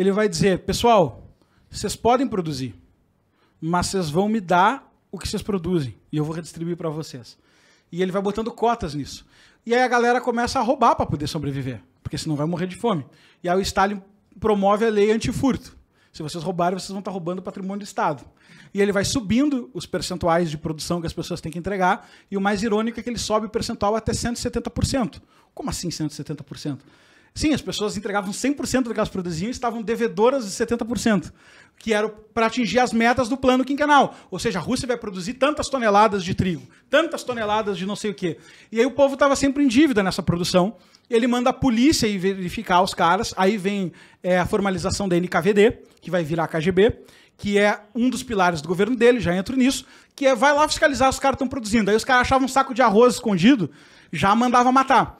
ele vai dizer: pessoal, vocês podem produzir, mas vocês vão me dar o que vocês produzem e eu vou redistribuir para vocês. E ele vai botando cotas nisso. E aí a galera começa a roubar para poder sobreviver, porque senão vai morrer de fome. E aí o Stalin promove a lei antifurto. Se vocês roubarem, vocês vão estar tá roubando o patrimônio do Estado. E ele vai subindo os percentuais de produção que as pessoas têm que entregar, e o mais irônico é que ele sobe o percentual até 170%. Como assim 170%? Sim, as pessoas entregavam 100% do que elas produziam e estavam devedoras de 70%, que era para atingir as metas do plano quinquenal. Ou seja, a Rússia vai produzir tantas toneladas de trigo, tantas toneladas de não sei o quê. E aí o povo estava sempre em dívida nessa produção. Ele manda a polícia ir verificar os caras. Aí vem é, a formalização da NKVD, que vai virar a KGB, que é um dos pilares do governo dele, já entro nisso, que é vai lá fiscalizar os caras estão produzindo. Aí os caras achavam um saco de arroz escondido, já mandava matar.